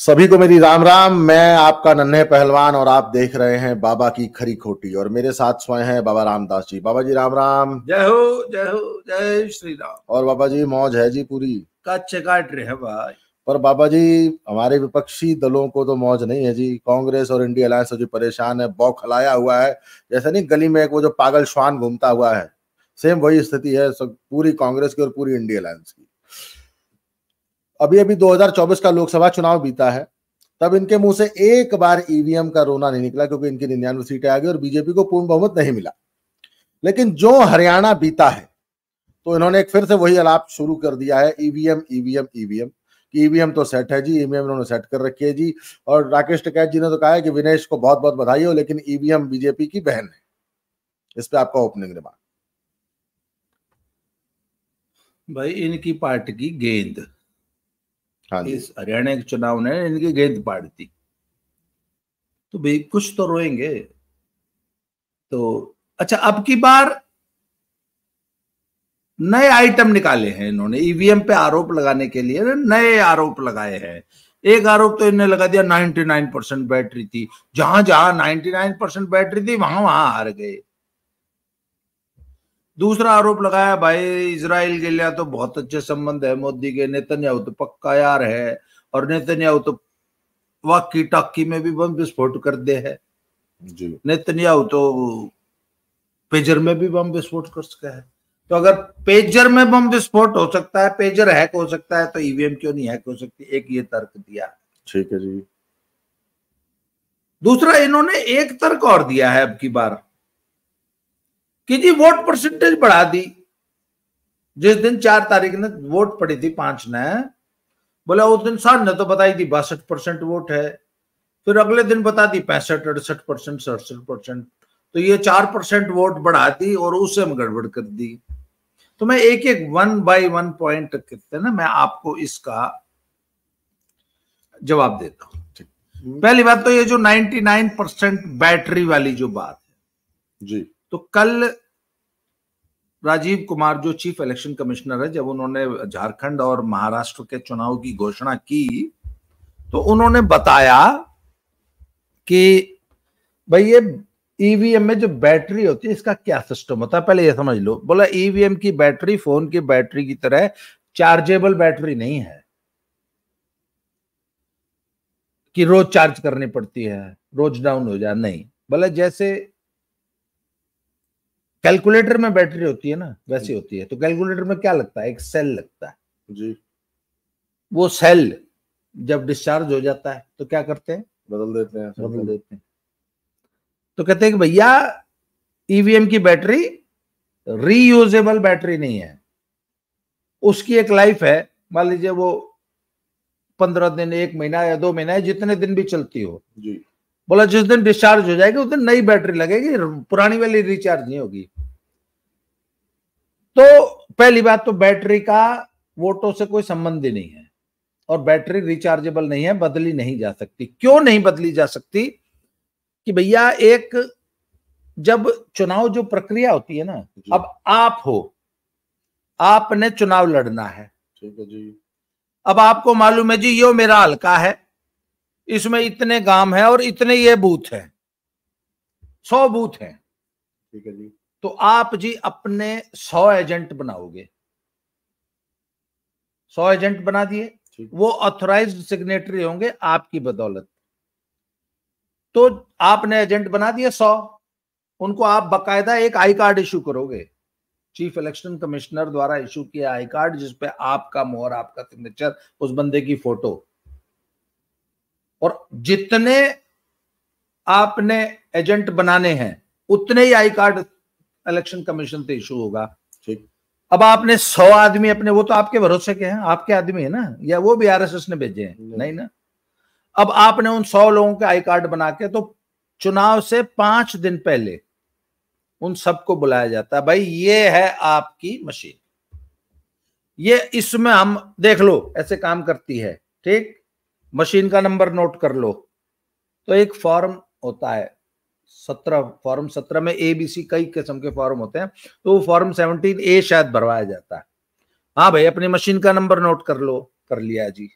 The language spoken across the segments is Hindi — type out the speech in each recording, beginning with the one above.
सभी को मेरी राम राम मैं आपका नन्हे पहलवान और आप देख रहे हैं बाबा की खरी खोटी और मेरे साथ स्वयं हैं बाबा रामदास जी बाबा जी राम राम जय हो जय हो जय श्री राम और बाबा जी मौज है जी पूरी काट रहे भाई पर बाबा जी हमारे विपक्षी दलों को तो मौज नहीं है जी कांग्रेस और इंडिया अलायंस जो परेशान है बौ खलाया हुआ है जैसे नहीं गली में एक वो जो पागल श्वान घूमता हुआ है सेम वही स्थिति है पूरी कांग्रेस की और पूरी इंडिया अलायंस की अभी अभी 2024 का लोकसभा चुनाव बीता है तब इनके मुंह से एक बार ईवीएम e का रोना नहीं निकला क्योंकि इनकी निन्यानवे सीटें आ गई और बीजेपी को पूर्ण बहुमत नहीं मिला लेकिन जो हरियाणा बीता है तो इन्होंने एक फिर से वही अलाप शुरू कर दिया है ईवीएम ईवीएम ईवीएम ईवीएम तो सेट है जी ईवीएम e इन्होंने सेट कर रखी है जी और राकेश टिकैत जी ने तो कहा है कि विनेश को बहुत बहुत बधाई हो लेकिन ईवीएम e बीजेपी की बहन है इस पे आपका ओपनिंग रिमार्क भाई इनकी पार्टी की गेंद हाँ इस हरियाणा के चुनाव ने इनकी गेंद पाड़ दी तो भाई कुछ तो रोएंगे तो अच्छा अब की बार नए आइटम निकाले हैं इन्होंने ईवीएम पे आरोप लगाने के लिए नए आरोप लगाए हैं एक आरोप तो इन्होंने लगा दिया 99 परसेंट बैटरी थी जहां जहां 99 परसेंट बैटरी थी वहां वहां हार गए दूसरा आरोप लगाया भाई इसराइल के लिए तो बहुत अच्छे संबंध है मोदी के नेतन्याहू तो पक्का यार है और नेतन्याहू तो वाकी टाकी में भी बम विस्फोट कर दे है नेतन्याहू तो पेजर में भी बम विस्फोट कर सका है तो अगर पेजर में बम विस्फोट हो सकता है पेजर हैक हो सकता है तो ईवीएम क्यों नहीं हैक हो सकती एक ये तर्क दिया ठीक है जी दूसरा इन्होंने एक तर्क और दिया है अब की बार कि जी वोट परसेंटेज बढ़ा दी जिस दिन चार तारीख ने वोट पड़ी थी पांच ने बोला उस दिन सर ने तो बताई थी बासठ परसेंट वोट है फिर अगले दिन बता दी पैंसठ अड़सठ परसेंट सड़सठ परसेंट तो ये चार परसेंट वोट बढ़ा दी और उससे हम गड़बड़ कर दी तो मैं एक एक वन बाय वन पॉइंट कहते ना मैं आपको इसका जवाब देता हूं पहली बात तो ये जो 99 परसेंट बैटरी वाली जो बात है जी तो कल राजीव कुमार जो चीफ इलेक्शन कमिश्नर है जब उन्होंने झारखंड और महाराष्ट्र के चुनाव की घोषणा की तो उन्होंने बताया कि भाई ये ईवीएम e में जो बैटरी होती है इसका क्या सिस्टम होता है पहले ये समझ लो बोला ईवीएम e की बैटरी फोन की बैटरी की तरह चार्जेबल बैटरी नहीं है कि रोज चार्ज करनी पड़ती है रोज डाउन हो जाए नहीं बोला जैसे कैलकुलेटर में बैटरी होती है ना वैसी होती है तो कैलकुलेटर में क्या लगता है एक सेल लगता है जी वो सेल जब डिस्चार्ज हो जाता है तो क्या करते हैं बदल देते हैं बदल देते हैं तो कहते हैं कि भैया ईवीएम e की बैटरी रीयूजेबल बैटरी नहीं है उसकी एक लाइफ है मान लीजिए वो पंद्रह दिन एक महीना या दो महीना जितने दिन भी चलती हो जी बोला जिस दिन डिस्चार्ज हो जाएगी उस दिन नई बैटरी लगेगी पुरानी वाली रिचार्ज नहीं होगी तो पहली बात तो बैटरी का वोटों से कोई संबंध ही नहीं है और बैटरी रिचार्जेबल नहीं है बदली नहीं जा सकती क्यों नहीं बदली जा सकती कि भैया एक जब चुनाव जो प्रक्रिया होती है ना अब आप हो आपने चुनाव लड़ना है ठीक है जी अब आपको मालूम है जी यो मेरा हल्का है इसमें इतने गांव है और इतने ये बूथ है सौ बूथ है ठीक है जी तो आप जी अपने सौ एजेंट बनाओगे सौ एजेंट बना दिए वो ऑथोराइज सिग्नेटरी होंगे आपकी बदौलत तो आपने एजेंट बना दिए सौ उनको आप बकायदा एक आई कार्ड इशू करोगे चीफ इलेक्शन कमिश्नर द्वारा इशू किया आई कार्ड जिसपे आपका मोहर आपका सिग्नेचर उस बंदे की फोटो और जितने आपने एजेंट बनाने हैं उतने ही आई कार्ड इलेक्शन कमीशन से इशू होगा ठीक अब आपने सौ आदमी अपने वो तो आपके भरोसे के हैं आपके आदमी है ना या वो भी आर ने भेजे हैं नहीं।, नहीं ना अब आपने उन सौ लोगों के आई कार्ड बना के तो चुनाव से पांच दिन पहले उन सबको बुलाया जाता है भाई ये है आपकी मशीन ये इसमें हम देख लो ऐसे काम करती है ठीक मशीन का नंबर नोट कर लो तो एक फॉर्म होता है सत्रह फॉर्म सत्रह में ए बी सी कई किस्म के फॉर्म होते हैं तो वो फॉर्म सेवनटीन ए शायद भरवाया जाता है हाँ भाई अपनी मशीन का नंबर नोट कर लो कर लिया जी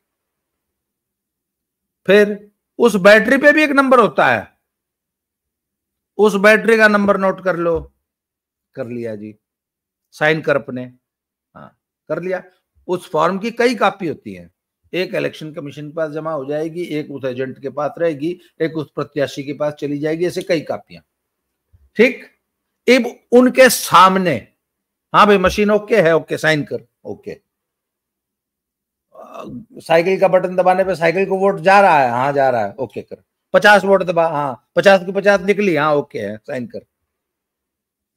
फिर उस बैटरी पे भी एक नंबर होता है उस बैटरी का नंबर नोट कर लो कर लिया जी साइन कर अपने हाँ कर लिया उस फॉर्म की कई कॉपी होती है एक इलेक्शन कमीशन के पास जमा हो जाएगी एक उस एजेंट के पास रहेगी एक उस प्रत्याशी के पास चली जाएगी ऐसे कई कापियां ठीक इब उनके सामने हाँ भाई मशीन ओके है ओके साइन कर ओके साइकिल का बटन दबाने पे साइकिल को वोट जा रहा है हाँ जा रहा है ओके कर पचास वोट दबा हाँ पचास की पचास निकली हाँ ओके है साइन कर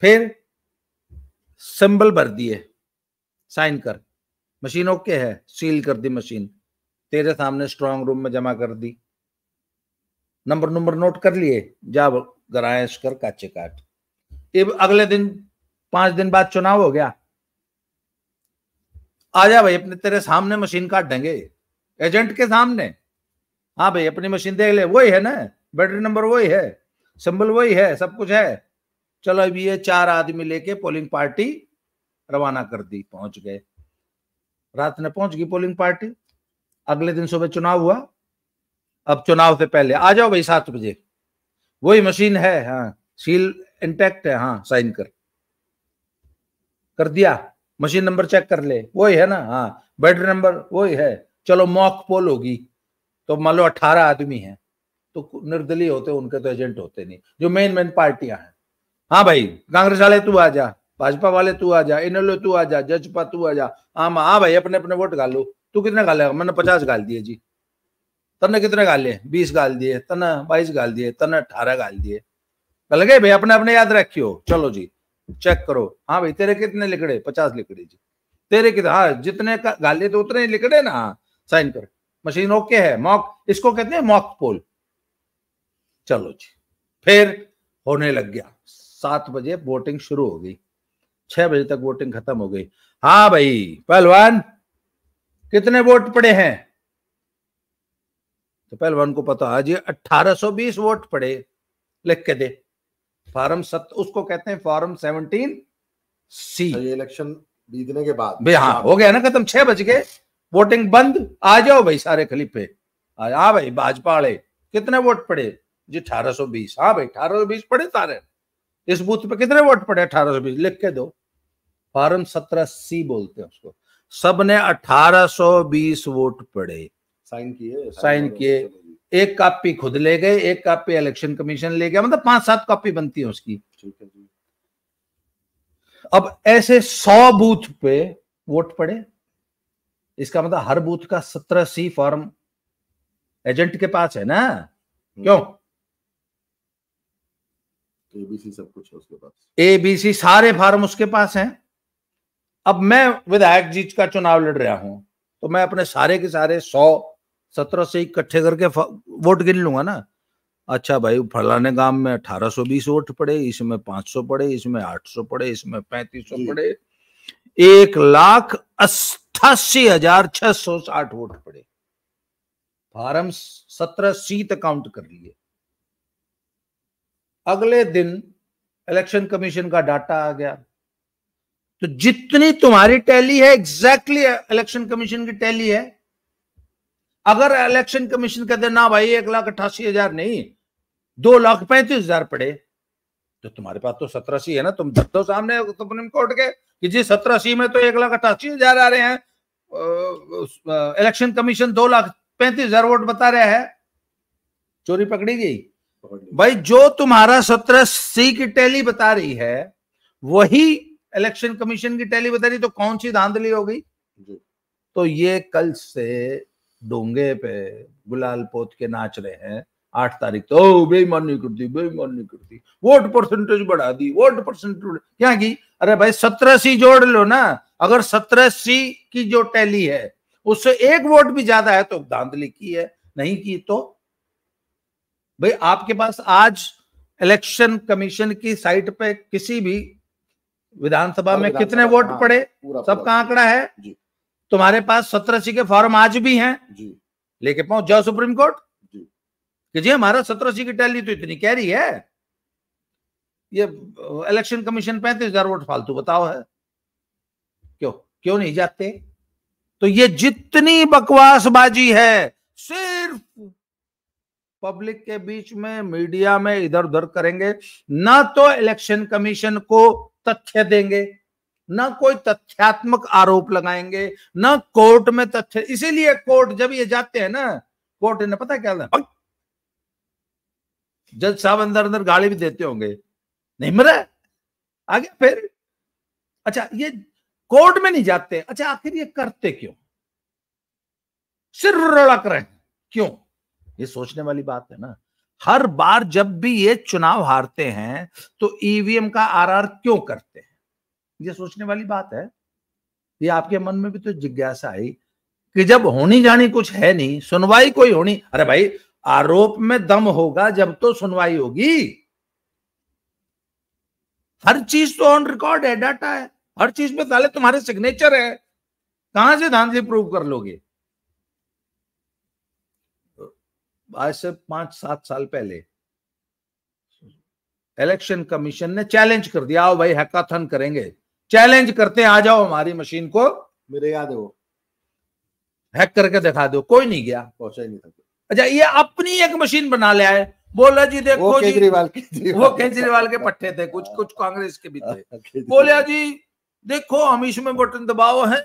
फिर सिंबल भर दिए साइन कर मशीन ओके है सील कर दी मशीन तेरे सामने स्ट्रांग रूम में जमा कर दी नंबर नंबर नोट कर लिए जा गरायश कर काचे काट इब अगले दिन पांच दिन बाद चुनाव हो गया आ जा भाई अपने तेरे सामने मशीन काट देंगे एजेंट के सामने हाँ भाई अपनी मशीन देख ले वही है ना बैटरी नंबर वही है सिंबल वही है सब कुछ है चलो अभी ये चार आदमी लेके पोलिंग पार्टी रवाना कर दी पहुंच गए रात ने पहुंच गई पोलिंग पार्टी अगले दिन सुबह चुनाव हुआ अब चुनाव से पहले आ जाओ भाई सात बजे वही मशीन है हाँ सील इंटैक्ट है हाँ साइन कर कर दिया मशीन नंबर चेक कर ले वही है ना हाँ बेड नंबर वही है चलो मॉक पोल होगी तो मान लो अट्ठारह आदमी है तो निर्दलीय होते उनके तो एजेंट होते नहीं जो मेन मेन पार्टियां हैं हाँ भाई कांग्रेस वाले तू आ जा भाजपा वाले तू आ जा इनलो तू आ जा जजपा तू आ जा हाँ हाँ भाई अपने अपने वोट गालो तू कितने गालेगा मैंने पचास गाल दिए जी तने कितने गाले बीस गाल दिए तने बाईस गाल दिए तने अठारह गाल दिए गल गए भाई अपने अपने याद रखियो चलो जी चेक करो हाँ भाई तेरे कितने लिखड़े पचास लिखड़े जी तेरे कितने हाँ जितने गाले तो उतने लिखड़े ना हाँ, साइन कर मशीन ओके है मॉक इसको कहते हैं मॉक पोल चलो जी फिर होने लग गया सात बजे वोटिंग शुरू हो गई छह बजे तक वोटिंग खत्म हो गई हाँ भाई पहलवान कितने वोट पड़े हैं तो पहलवान को पता हाँ जी 1820 वोट पड़े लिख के दे फॉर्म सत उसको कहते हैं फॉर्म सेवनटीन सी तो इलेक्शन जीतने के बाद भाई हाँ हो गया ना खत्म छह बज गए वोटिंग बंद आ जाओ भाई सारे खलीफे आ भाई भाजपा वाले कितने वोट पड़े जी 1820 हाँ भाई 1820 पड़े सारे इस बूथ पे कितने वोट पड़े 1820 लिख के दो फॉर्म सत्रह सी बोलते हैं उसको सबने 1820 वोट पड़े साइन किए साइन किए एक कापी खुद ले गए एक कापी इलेक्शन कमीशन ले गया मतलब पांच सात कॉपी बनती है उसकी अब ऐसे सौ बूथ पे वोट पड़े इसका मतलब हर बूथ का सत्रह सी फॉर्म एजेंट के पास है ना हम्म। क्यों एबीसी तो सब कुछ है उसके पास एबीसी सारे फॉर्म उसके पास हैं अब मैं विधायक जीत का चुनाव लड़ रहा हूं तो मैं अपने सारे के सारे सौ सत्रह से इकट्ठे करके वोट गिन लूंगा ना अच्छा भाई फलाने गांव में अठारह सौ बीस वोट पड़े इसमें पांच सौ पड़े इसमें आठ सौ पड़े इसमें पैंतीस सौ पड़े एक लाख अस्सी हजार छह सौ साठ वोट पड़े फार्म सत्रह सी तक काउंट कर लिए अगले दिन इलेक्शन कमीशन का डाटा आ गया तो जितनी तुम्हारी टैली है एग्जैक्टली इलेक्शन कमीशन की टैली है अगर इलेक्शन कमीशन कहते ना भाई एक लाख अट्ठासी हजार नहीं दो लाख पैंतीस हजार पड़े तो तुम्हारे पास तो सत्रह सी है ना तुम धर दो सामने सुप्रीम कोर्ट के कि जी सत्रह सी में तो एक लाख अट्ठासी हजार आ रहे हैं इलेक्शन कमीशन दो लाख पैंतीस हजार वोट बता रहा है चोरी पकड़ी गई भाई जो तुम्हारा सत्रह सी की टैली बता रही है वही इलेक्शन कमीशन की टैली बता रही तो कौन सी धांधली हो गई तो ये कल से डोंगे पे गुलाल पोत के नाच रहे हैं आठ तारीख तो बेईमानी कर दी बेईमानी कर दी वोट परसेंटेज बढ़ा दी वोट परसेंटेज क्या की अरे भाई सत्रह सी जोड़ लो ना अगर सत्रह सी की जो टैली है उससे एक वोट भी ज्यादा है तो धांधली की है नहीं की तो भाई आपके पास आज इलेक्शन कमीशन की साइट पे किसी भी विधानसभा हाँ, में कितने वोट हाँ, पड़े सबका आंकड़ा है तुम्हारे पास सत्रह सी के फॉर्म आज भी हैं लेके पहुंच जाओ सुप्रीम कोर्ट कि जी हमारा सत्रह सी की टैली तो इतनी कह रही है ये इलेक्शन कमीशन पैंतीस हजार वोट फालतू बताओ है क्यों क्यों नहीं जाते तो ये जितनी बकवासबाजी है सिर्फ पब्लिक के बीच में मीडिया में इधर उधर करेंगे ना तो इलेक्शन कमीशन को तथ्य देंगे ना कोई तथ्यात्मक आरोप लगाएंगे ना कोर्ट में तथ्य इसीलिए कोर्ट जब ये जाते हैं ना कोर्ट ने पता क्या था जज साहब अंदर अंदर गाली भी देते होंगे नहीं मरा आगे फिर अच्छा ये कोर्ट में नहीं जाते अच्छा आखिर ये करते क्यों सिर्फ रड़क रहे क्यों ये सोचने वाली बात है ना हर बार जब भी ये चुनाव हारते हैं तो ईवीएम e का आर आर क्यों करते हैं ये सोचने वाली बात है ये आपके मन में भी तो जिज्ञासा आई कि जब होनी जानी कुछ है नहीं सुनवाई कोई होनी अरे भाई आरोप में दम होगा जब तो सुनवाई होगी हर चीज तो ऑन रिकॉर्ड है डाटा है हर चीज में ताले तुम्हारे सिग्नेचर है कहां से धांधली से प्रूव कर लोगे आज से पांच सात साल पहले इलेक्शन कमीशन ने चैलेंज कर दिया आओ भाई हैकाथन करेंगे चैलेंज करते आ जाओ हमारी मशीन को मेरे याद है वो हैक करके दिखा दो कोई नहीं गया पहुंचा ही नहीं था अच्छा ये अपनी एक मशीन बना लिया है बोला जी देखो वो केजरीवाल वो केजरीवाल के पट्टे थे कुछ कुछ कांग्रेस के भी थे बोला जी देखो हम इसमें बटन दबाओ है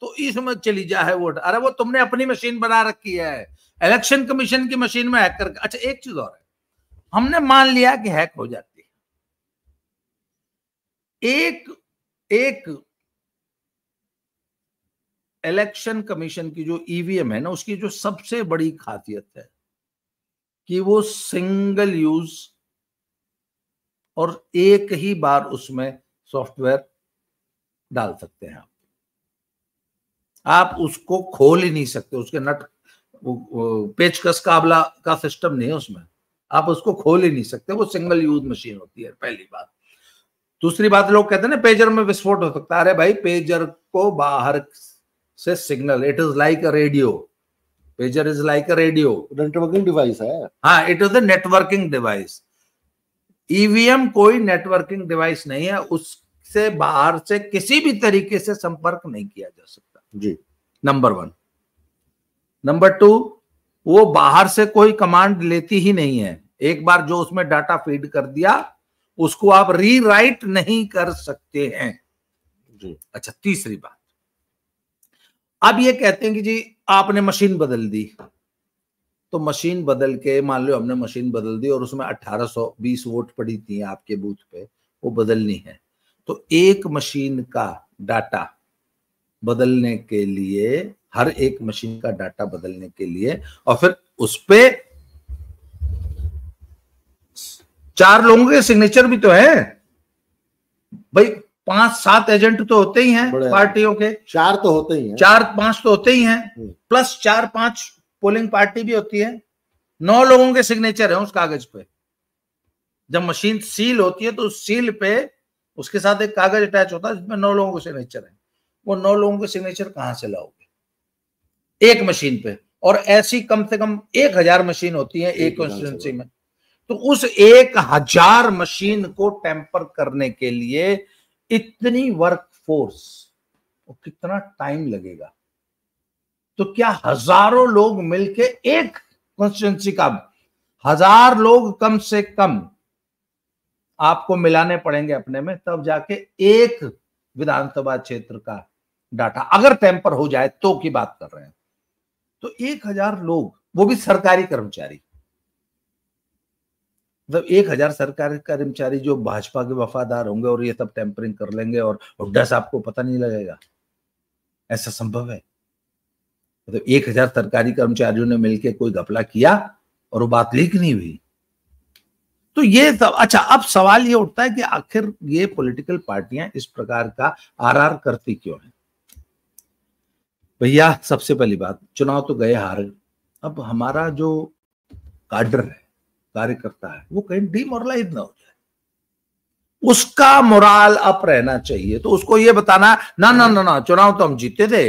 तो इसमें चली जाए वोट अरे वो तुमने अपनी मशीन बना रखी है इलेक्शन कमीशन की मशीन में हैकर अच्छा एक चीज और है हमने मान लिया कि हैक हो जाती है एक एक इलेक्शन कमीशन की जो ईवीएम e है ना उसकी जो सबसे बड़ी खासियत है कि वो सिंगल यूज और एक ही बार उसमें सॉफ्टवेयर डाल सकते हैं आप आप उसको खोल ही नहीं सकते उसके नट पेचकस काबला का सिस्टम नहीं है उसमें आप उसको खोल ही नहीं सकते वो सिंगल यूज मशीन होती है पहली बात दूसरी बात लोग कहते हैं ना पेजर में विस्फोट हो सकता है अरे भाई पेजर को बाहर से signal it is like a radio pager is like a radio networking device है हाँ it is a networking device EVM कोई नेटवर्किंग डिवाइस नहीं है उससे बाहर से किसी भी तरीके से संपर्क नहीं किया जा सकता जी नंबर वन नंबर टू वो बाहर से कोई कमांड लेती ही नहीं है एक बार जो उसमें डाटा फीड कर दिया उसको आप रीराइट नहीं कर सकते हैं जी अच्छा तीसरी बात अब ये कहते हैं कि जी आपने मशीन बदल दी तो मशीन बदल के मान लो हमने मशीन बदल दी और उसमें 1820 वोट पड़ी थी आपके बूथ पे वो बदलनी है तो एक मशीन का डाटा बदलने के लिए हर एक मशीन का डाटा बदलने के लिए और फिर उस पर चार लोगों के सिग्नेचर भी तो है भाई पांच सात एजेंट तो होते ही हैं पार्टियों के चार तो होते ही हैं चार पांच तो होते ही हैं हम्म। प्लस चार पांच पोलिंग पार्टी भी होती है नौ लोगों के सिग्नेचर है उस कागज पे जब मशीन सील होती है तो उस सील पे उसके साथ एक कागज अटैच होता है जिसमें नौ लोगों के सिग्नेचर है वो नौ लोगों के सिग्नेचर कहां से लाओगे एक मशीन पे और ऐसी कम से कम एक हजार मशीन होती है एक कॉन्स्टिट्यूंसी में तो उस एक हजार मशीन को टेम्पर करने के लिए इतनी वर्क फोर्स कितना टाइम लगेगा तो क्या हजारों लोग मिलके एक कॉन्स्टिट्यूंसी का हजार लोग कम से कम आपको मिलाने पड़ेंगे अपने में तब जाके एक विधानसभा क्षेत्र का डाटा अगर टैंपर हो जाए तो की बात कर रहे हैं तो एक हजार लोग वो भी सरकारी कर्मचारी मतलब एक हजार सरकारी कर्मचारी जो भाजपा के वफादार होंगे और ये सब टेम्परिंग कर लेंगे और डस आपको पता नहीं लगेगा ऐसा संभव है मतलब तो एक हजार सरकारी कर्मचारियों ने मिलकर कोई घपला किया और वो बात लीक नहीं हुई तो ये सब अच्छा अब सवाल ये उठता है कि आखिर ये पॉलिटिकल पार्टियां इस प्रकार का आरआर करती क्यों है भैया सबसे पहली बात चुनाव तो गए हार अब हमारा जो काडर है कार्यकर्ता है वो कहीं डीमोरलाइज ना हो जाए उसका मोराल अप रहना चाहिए तो उसको ये बताना ना ना ना ना चुनाव तो हम जीते थे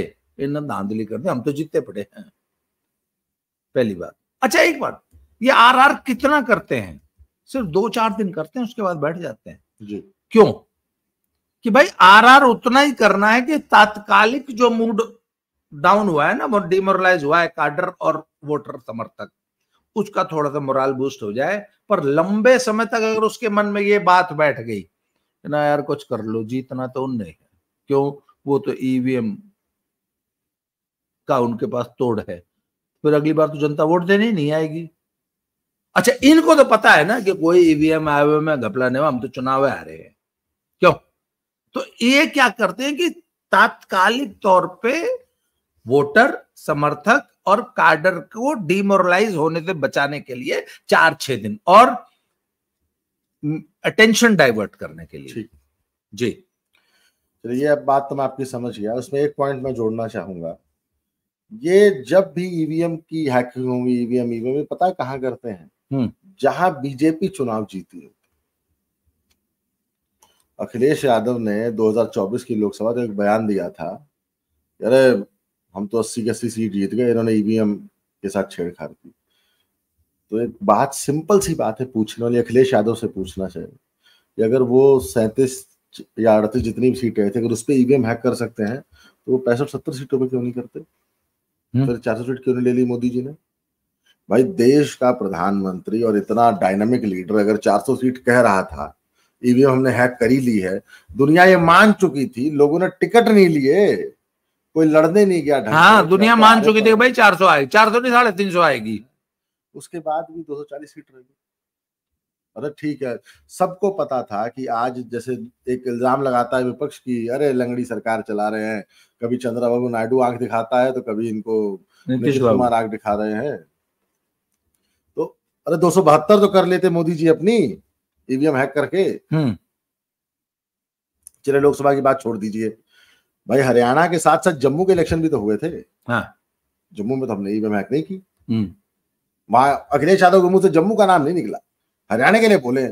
इन्हें धांधली कर दे हम तो जीतते पड़े हैं पहली बात अच्छा एक बात ये आर आर कितना करते हैं सिर्फ दो चार दिन करते हैं उसके बाद बैठ जाते हैं जी क्यों कि भाई आर आर उतना ही करना है कि तात्कालिक जो मूड डाउन हुआ है ना डिमोरलाइज हुआ है कार्डर और वोटर समर्थक उसका थोड़ा सा मोराल बूस्ट हो जाए पर लंबे समय तक अगर उसके मन में ये बात बैठ गई ना यार कुछ कर लो जीतना तो नहीं है क्यों वो तो ईवीएम e का उनके पास तोड़ है फिर अगली बार तो जनता वोट देने ही नहीं आएगी अच्छा इनको तो पता है ना कि कोई ईवीएम e आए में घपला नहीं हम तो चुनाव आ रहे हैं क्यों तो ये क्या करते हैं कि तात्कालिक तौर पर वोटर समर्थक और कार्डर को डिमोरलाइज होने से बचाने के लिए चार छह दिन और अटेंशन डाइवर्ट करने के लिए जी चलिए अब बात तो मैं आपकी समझ गया उसमें एक पॉइंट मैं जोड़ना चाहूंगा ये जब भी ईवीएम e की हैकिंग होगी ईवीएम e ईवीएम e पता है कहाँ करते हैं हम्म। जहां बीजेपी चुनाव जीती है अखिलेश यादव ने 2024 की लोकसभा में एक बयान दिया था अरे हम तो अस्सी के अस्सी सीट जीत गए इन्होंने ईवीएम e के साथ छेड़छाड़ की तो एक बात सिंपल सी बात है पूछने वाली अखिलेश यादव से पूछना चाहिए कि अगर वो सैंतीस या अड़तीस जितनी भी सीटें थी अगर उस पर ईवीएम हैक कर सकते हैं तो वो पैंसठ सत्तर सीटों पर क्यों नहीं करते हम्म। फिर चार सौ सीट क्यों नहीं ले ली मोदी जी ने भाई देश का प्रधानमंत्री और इतना डायनामिक लीडर अगर 400 सीट कह रहा था ईवीएम e हमने हैक करी ली है दुनिया ये मान चुकी थी लोगों ने टिकट नहीं लिए कोई लड़ने नहीं गया हाँ दुनिया मान चुकी थी भाई चार सौ आएगी चार सौ नहीं साढ़े तीन सौ आएगी उसके बाद भी दो सौ चालीस सीट रहेगी अरे मतलब ठीक है सबको पता था कि आज जैसे एक इल्जाम लगाता है विपक्ष की अरे लंगड़ी सरकार चला रहे हैं कभी चंद्रबाबू नायडू आंख दिखाता है तो कभी इनको नीतीश कुमार आंख दिखा रहे हैं तो अरे दो तो कर लेते मोदी जी अपनी ईवीएम हैक करके हम्म। चले लोकसभा की बात छोड़ दीजिए भाई हरियाणा के साथ साथ जम्मू के इलेक्शन भी तो हुए थे हाँ। जम्मू में तो हमने ईवीएम हैक नहीं की हम्म। वहां अखिलेश यादव के मुंह से जम्मू का नाम नहीं निकला हरियाणा के लिए बोले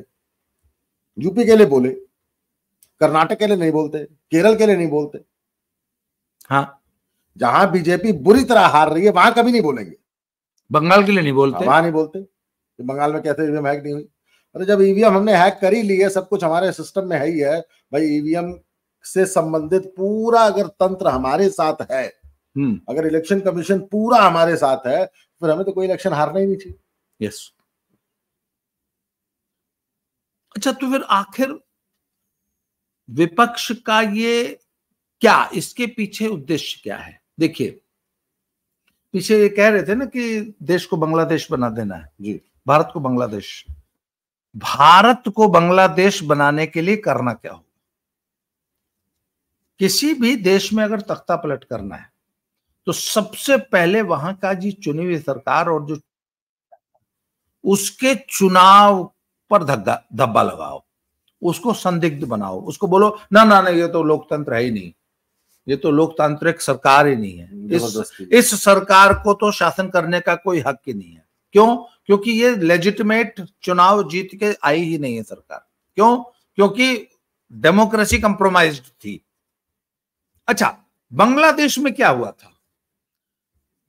यूपी के लिए बोले कर्नाटक के लिए नहीं बोलते केरल के लिए नहीं बोलते हाँ जहां बीजेपी बुरी तरह हार रही है वहां कभी नहीं बोलेंगे बंगाल के लिए नहीं बोलते हाँ, वहां नहीं बोलते तो बंगाल में कहते ईवीएम हैक नहीं हुई अरे जब ईवीएम हमने हैक कर ही लिया सब कुछ हमारे सिस्टम में है ही है भाई ईवीएम से संबंधित पूरा अगर तंत्र हमारे साथ है हम्म। अगर इलेक्शन कमीशन पूरा हमारे साथ है फिर हमें तो कोई इलेक्शन हारना ही नहीं चाहिए यस अच्छा तो फिर आखिर विपक्ष का ये क्या इसके पीछे उद्देश्य क्या है देखिए पीछे ये कह रहे थे ना कि देश को बांग्लादेश बना देना है जी भारत को बांग्लादेश भारत को बांग्लादेश बनाने के लिए करना क्या हो किसी भी देश में अगर तख्ता पलट करना है तो सबसे पहले वहां का जी चुनी हुई सरकार और जो उसके चुनाव पर धब्बा धब्बा लगाओ उसको संदिग्ध बनाओ उसको बोलो ना ना ना ये तो लोकतंत्र है ही नहीं ये तो लोकतांत्रिक सरकार ही नहीं है इस, इस सरकार को तो शासन करने का कोई हक ही नहीं है क्यों क्योंकि ये लेजिटिमेट चुनाव जीत के आई ही नहीं है सरकार क्यों क्योंकि डेमोक्रेसी कंप्रोमाइज थी अच्छा बांग्लादेश में क्या हुआ था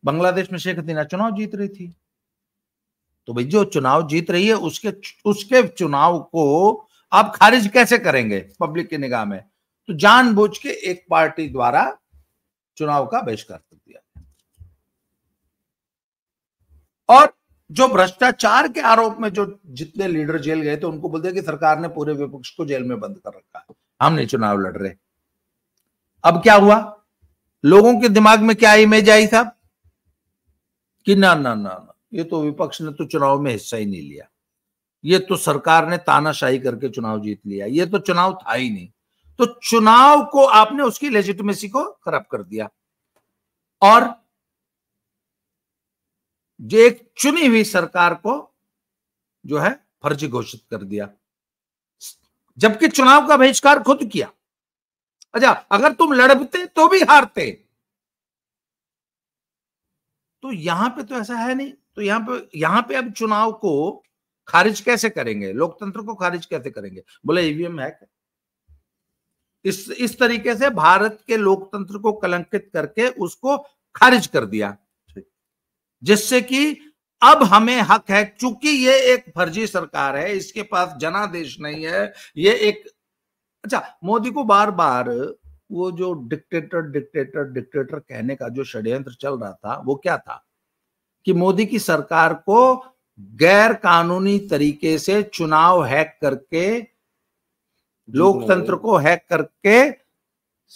बांग्लादेश में शेख हसीना चुनाव जीत रही थी तो भाई जो चुनाव जीत रही है उसके उसके चुनाव को आप खारिज कैसे करेंगे पब्लिक की निगाह में तो जानबूझ के एक पार्टी द्वारा चुनाव का बहिष्कार कर दिया और जो भ्रष्टाचार के आरोप में जो जितने लीडर जेल गए थे उनको बोल दिया कि सरकार ने पूरे विपक्ष को जेल में बंद कर रखा है हम नहीं चुनाव लड़ रहे अब क्या हुआ लोगों के दिमाग में क्या इमेज आई साहब कि ना ना ना ना ये तो विपक्ष ने तो चुनाव में हिस्सा ही नहीं लिया ये तो सरकार ने तानाशाही करके चुनाव जीत लिया ये तो चुनाव था ही नहीं तो चुनाव को आपने उसकी लेजिटमेसी को खराब कर दिया और जो एक चुनी हुई सरकार को जो है फर्जी घोषित कर दिया जबकि चुनाव का बहिष्कार खुद किया अच्छा अगर तुम लड़ते तो भी हारते तो यहां पे तो ऐसा है नहीं तो यहां पे यहां पे अब चुनाव को खारिज कैसे करेंगे लोकतंत्र को खारिज कैसे करेंगे बोले ईवीएम है क्या इस इस तरीके से भारत के लोकतंत्र को कलंकित करके उसको खारिज कर दिया जिससे कि अब हमें हक है चूंकि ये एक फर्जी सरकार है इसके पास जनादेश नहीं है ये एक अच्छा मोदी को बार बार वो जो डिक्टेटर डिक्टेटर डिक्टेटर कहने का जो षड्यंत्र चल रहा था वो क्या था कि मोदी की सरकार को गैर कानूनी तरीके से चुनाव हैक करके लोकतंत्र को हैक करके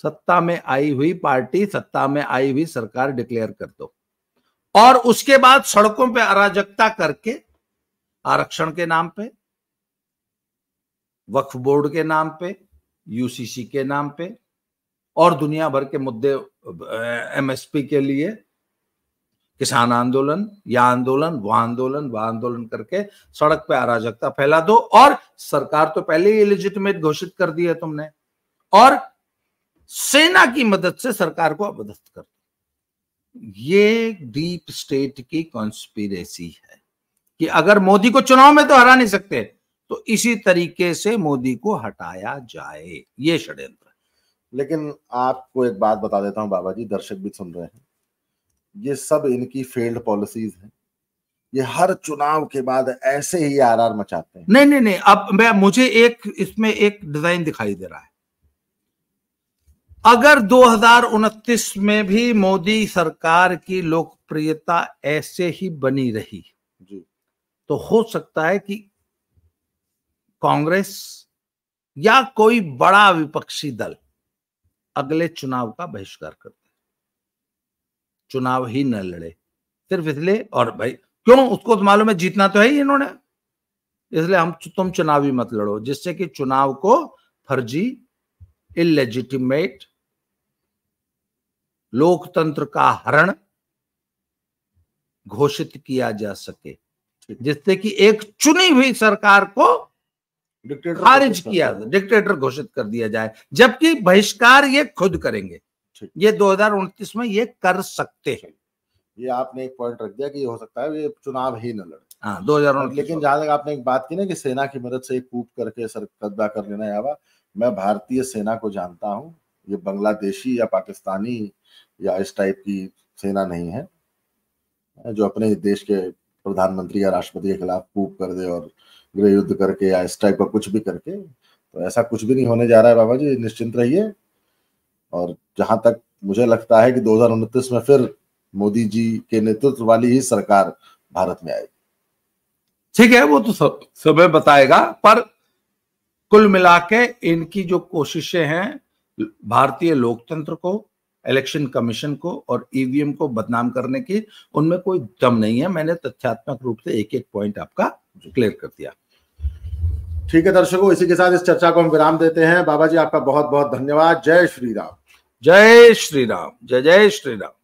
सत्ता में आई हुई पार्टी सत्ता में आई हुई सरकार डिक्लेयर कर दो और उसके बाद सड़कों पे अराजकता करके आरक्षण के नाम पे वक्फ बोर्ड के नाम पे यूसीसी के नाम पे और दुनिया भर के मुद्दे एमएसपी के लिए किसान आंदोलन या आंदोलन वह आंदोलन वह आंदोलन करके सड़क पे अराजकता फैला दो और सरकार तो पहले ही इलिजिटमेट घोषित कर दी है तुमने और सेना की मदद से सरकार को अवदस्थ कर दो ये डीप स्टेट की कॉन्स्पिरेसी है कि अगर मोदी को चुनाव में तो हरा नहीं सकते तो इसी तरीके से मोदी को हटाया जाए ये षड्यंत्र लेकिन आपको एक बात बता देता हूं बाबा जी दर्शक भी सुन रहे हैं ये सब इनकी फेल्ड पॉलिसीज हैं ये हर चुनाव के बाद ऐसे ही आर आर मचाते हैं नहीं नहीं नहीं अब मैं मुझे एक इसमें एक डिजाइन दिखाई दे रहा है अगर दो में भी मोदी सरकार की लोकप्रियता ऐसे ही बनी रही जी तो हो सकता है कि कांग्रेस या कोई बड़ा विपक्षी दल अगले चुनाव का बहिष्कार कर दे चुनाव ही न लड़े सिर्फ इसलिए और भाई क्यों उसको तो मालूम है जीतना तो है ही इन्होंने इसलिए हम तुम चुनावी मत लड़ो जिससे कि चुनाव को फर्जी इलेजिटिमेट लोकतंत्र का हरण घोषित किया जा सके जिससे कि एक चुनी हुई सरकार को खारिज किया डिक्टेटर घोषित कर दिया जाए जबकि बहिष्कार ये खुद करेंगे ये दो में ये कर सकते हैं ये आपने एक पॉइंट रख दिया कि ये हो सकता है ये चुनाव ही न लड़े हाँ, दो हजार लेकिन जहां तक आपने एक बात की ना कि सेना की मदद से कूप करके सर कब्जा कर लेना है आवा मैं भारतीय सेना को जानता हूँ ये बांग्लादेशी या पाकिस्तानी या इस टाइप की सेना नहीं है जो अपने देश के प्रधानमंत्री या राष्ट्रपति के खिलाफ कूप कर दे और गृह युद्ध करके या इस टाइप का कुछ भी करके तो ऐसा कुछ भी नहीं होने जा रहा है बाबा जी निश्चिंत रहिए और जहां तक मुझे लगता है कि दो में फिर मोदी जी के नेतृत्व वाली ही सरकार भारत में आएगी ठीक है वो तो सब समय बताएगा पर कुल मिला के इनकी जो कोशिशें हैं भारतीय लोकतंत्र को इलेक्शन कमीशन को और ईवीएम को बदनाम करने की उनमें कोई दम नहीं है मैंने तथ्यात्मक रूप से एक एक पॉइंट आपका क्लियर कर दिया ठीक है दर्शकों इसी के साथ इस चर्चा को हम विराम देते हैं बाबा जी आपका बहुत बहुत धन्यवाद जय श्री राम जय श्री राम जय जय श्री राम